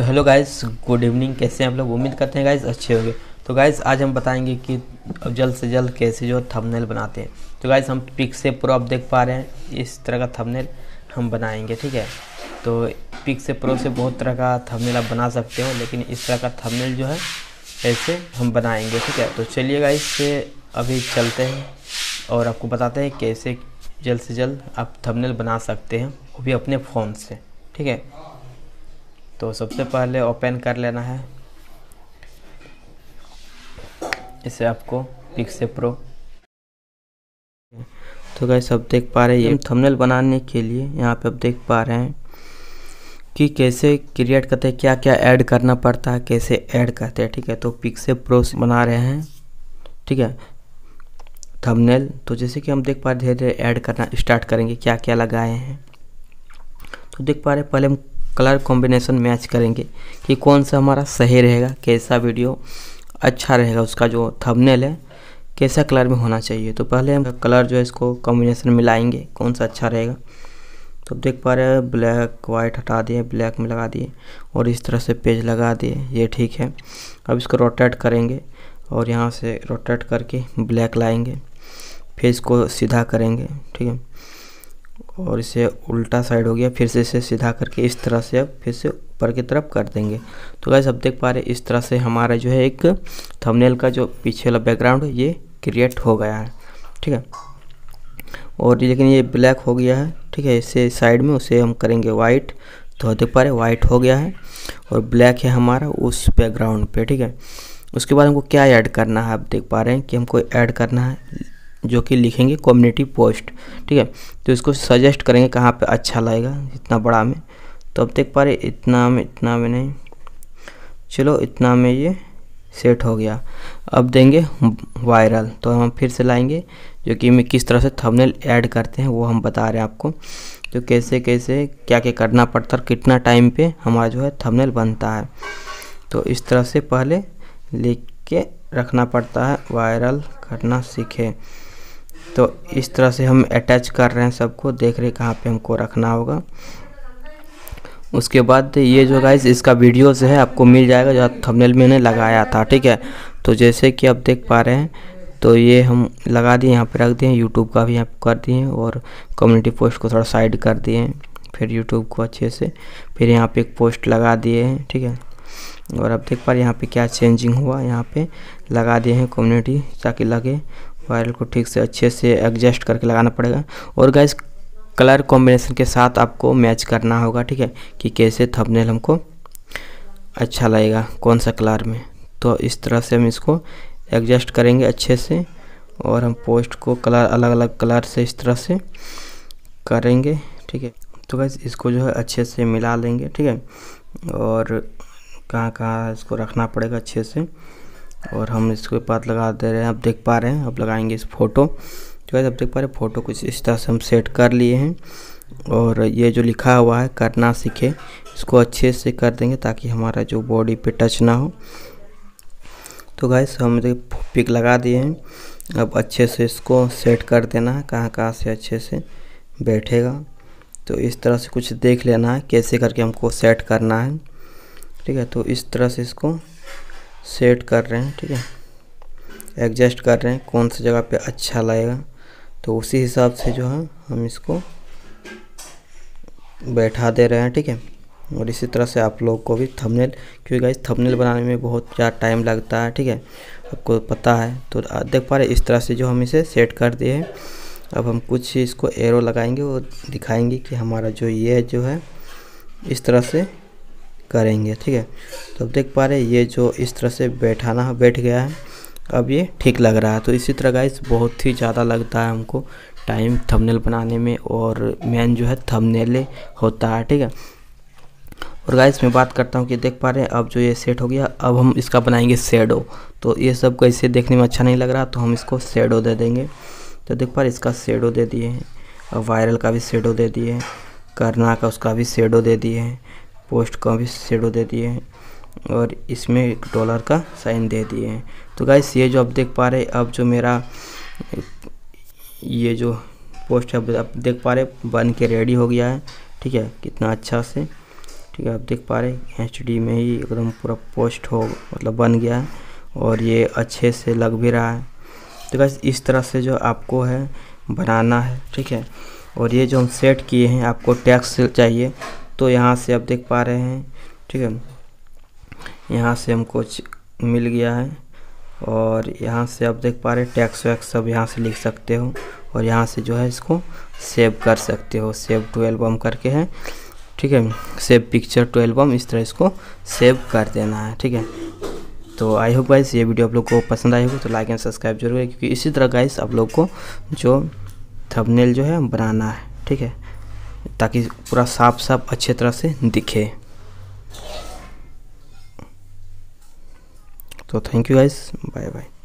तो hello guys good evening कैसे हैं आप लोग उम्मीद करते हैं गाइस अच्छे होंगे तो गाइस आज हम बताएंगे कि अब जल्द से जल्द कैसे जो थंबनेल बनाते हैं तो गाइस हम पिक से प्रो आप देख पा रहे हैं इस तरह का थंबनेल हम बनाएंगे ठीक है तो पिक से प्रो से बहुत तरह का थंबनेल आप बना सकते हो लेकिन इस तरह का थंबनेल जो है ऐसे हम बनाएंगे ठीक है तो चलिए गाइस से अभी चलते हैं और आपको बताते हैं कैसे जल्द से जल्द आप थंबनेल बना सकते हैं वो भी अपने फ़ोन से ठीक है तो सबसे पहले ओपन कर लेना है इसे आपको पिक्से प्रो तो गैस आप देख पा रहे हैं थंबनेल बनाने के लिए यहाँ पे आप देख पा रहे हैं कि कैसे क्रिएट करते हैं क्या क्या ऐड करना पड़ता है कैसे ऐड करते हैं ठीक है तो पिक्से प्रो बना रहे हैं ठीक है थंबनेल तो जैसे कि हम देख पा रहे धीरे धीरे ऐड करना स्टार्ट करेंगे क्या क्या लगाए हैं तो देख पा रहे पहले हम कलर कॉम्बिनेशन मैच करेंगे कि कौन सा हमारा सही रहेगा कैसा वीडियो अच्छा रहेगा उसका जो थंबनेल है कैसा कलर में होना चाहिए तो पहले हम कलर जो है इसको कॉम्बिनेशन मिलाएंगे कौन सा अच्छा रहेगा तो देख पा रहे हैं ब्लैक वाइट हटा दिए ब्लैक में लगा दिए और इस तरह से पेज लगा दिए ये ठीक है अब इसको रोटेट करेंगे और यहाँ से रोटेट करके ब्लैक लाएंगे फेस को सीधा करेंगे ठीक है और इसे उल्टा साइड हो गया फिर से इसे सीधा करके इस तरह से अब फिर से ऊपर की तरफ कर देंगे तो गैस अब देख पा रहे इस तरह से हमारा जो है एक थंबनेल का जो पीछे वाला बैकग्राउंड है ये क्रिएट हो गया है ठीक है और लेकिन ये ब्लैक हो गया है ठीक है इसे साइड में उसे हम करेंगे वाइट तो देख पा रहे वाइट हो गया है और ब्लैक है हमारा उस बैकग्राउंड पर ठीक है उसके बाद हमको क्या ऐड करना है आप देख पा रहे हैं कि हमको ऐड करना है जो कि लिखेंगे कम्युनिटी पोस्ट ठीक है तो इसको सजेस्ट करेंगे कहाँ पे अच्छा लगेगा इतना बड़ा में तो अब देख पा रहे इतना में इतना में नहीं चलो इतना में ये सेट हो गया अब देंगे वायरल तो हम फिर से लाएंगे जो कि में किस तरह से थंबनेल ऐड करते हैं वो हम बता रहे हैं आपको तो कैसे कैसे क्या क्या करना पड़ता है कितना टाइम पे हमारा जो है थंबनेल बनता है तो इस तरह से पहले लिख के रखना पड़ता है वायरल करना सीखें तो इस तरह से हम अटैच कर रहे हैं सबको देख रहे कहाँ पे हमको रखना होगा उसके बाद ये जो गाइस इसका वीडियो से है आपको मिल जाएगा जो थंबनेल मैंने लगाया था ठीक है तो जैसे कि आप देख पा रहे हैं तो ये हम लगा दिए यहाँ पे रख दिए यूट्यूब का भी यहाँ कर दिए और कम्युनिटी पोस्ट को थोड़ा साइड कर दिए फिर यूट्यूब को अच्छे से फिर यहाँ पर एक पोस्ट लगा दिए हैं ठीक है और अब देख पा रहे यहाँ पर क्या चेंजिंग हुआ यहाँ पे लगा दिए हैं कम्युनिटी ताकि लगे वायर को ठीक से अच्छे से एडजस्ट करके लगाना पड़ेगा और गैस कलर कॉम्बिनेशन के साथ आपको मैच करना होगा ठीक है कि कैसे थंबनेल हमको अच्छा लगेगा कौन सा कलर में तो इस तरह से हम इसको एडजस्ट करेंगे अच्छे से और हम पोस्ट को कलर अलग अलग कलर से इस तरह से करेंगे ठीक है तो बस इसको जो है अच्छे से मिला लेंगे ठीक है और कहाँ कहाँ इसको रखना पड़ेगा अच्छे से और हम इसके पास लगा दे रहे हैं अब देख पा रहे हैं अब लगाएंगे इस फोटो जो है आप देख पा रहे हैं फ़ोटो कुछ इस तरह से हम सेट कर लिए हैं और ये जो लिखा हुआ है करना सीखे इसको अच्छे से कर देंगे ताकि हमारा जो बॉडी पे टच ना हो तो गाइस हम पिक लगा दिए हैं अब अच्छे से इसको सेट कर देना है कहाँ कहाँ से अच्छे से बैठेगा तो इस तरह से कुछ देख लेना है कैसे करके हमको सेट करना है ठीक है तो इस तरह से इसको सेट कर रहे हैं ठीक है एडजस्ट कर रहे हैं कौन सी जगह पे अच्छा लगेगा तो उसी हिसाब से जो है हम इसको बैठा दे रहे हैं ठीक है और इसी तरह से आप लोग को भी थंबनेल क्योंकि गाइस थंबनेल बनाने में बहुत ज़्यादा टाइम लगता है ठीक है आपको पता है तो देख पा रहे इस तरह से जो हम इसे सेट कर दिए हैं अब हम कुछ इसको एरो लगाएंगे और दिखाएंगे कि हमारा जो ये जो है इस तरह से करेंगे ठीक है तो देख पा रहे ये जो इस तरह से बैठाना बैठ गया है अब ये ठीक लग रहा है तो इसी तरह का बहुत ही ज़्यादा लगता है हमको टाइम थंबनेल बनाने में और मेन जो है थंबनेल होता है ठीक है और गाइस मैं बात करता हूँ कि देख पा रहे हैं अब जो ये सेट हो गया अब हम इसका बनाएंगे शेडो तो ये सब कैसे देखने में अच्छा नहीं लग रहा तो हम इसको शेडो दे देंगे तो देख पा रहे इसका शेडो दे दिए हैं वायरल का भी शेडो दे दिए हैं करना का उसका भी शेडो दे दिए हैं पोस्ट का भी शेडो दे दिए हैं और इसमें एक डॉलर का साइन दे दिए हैं तो गाइस ये जो आप देख पा रहे अब जो मेरा ये जो पोस्ट है आप देख पा रहे बन के रेडी हो गया है ठीक है कितना अच्छा से ठीक है आप देख पा रहे एच डी में ही एकदम पूरा पोस्ट हो मतलब बन गया है और ये अच्छे से लग भी रहा है तो गाइस इस तरह से जो आपको है बनाना है ठीक है और ये जो हम सेट किए हैं आपको टैक्स चाहिए तो यहाँ से आप देख पा रहे हैं ठीक है यहाँ से हमको मिल गया है और यहाँ से आप देख पा रहे हैं टैक्स वैक्स सब यहाँ से लिख सकते हो और यहाँ से जो है इसको सेव कर सकते हो सेव टू एल्बम करके है ठीक है सेव पिक्चर टू एल्बम इस तरह इसको सेव कर देना है ठीक है तो आई होप गाइस ये वीडियो आप लोग को पसंद आई होगी तो लाइक एंड सब्सक्राइब जरूर करें क्योंकि इसी तरह गाइस आप लोग को जो थंबनेल जो है बनाना है ठीक है ताकि पूरा साफ साफ अच्छे तरह से दिखे तो thank you guys bye bye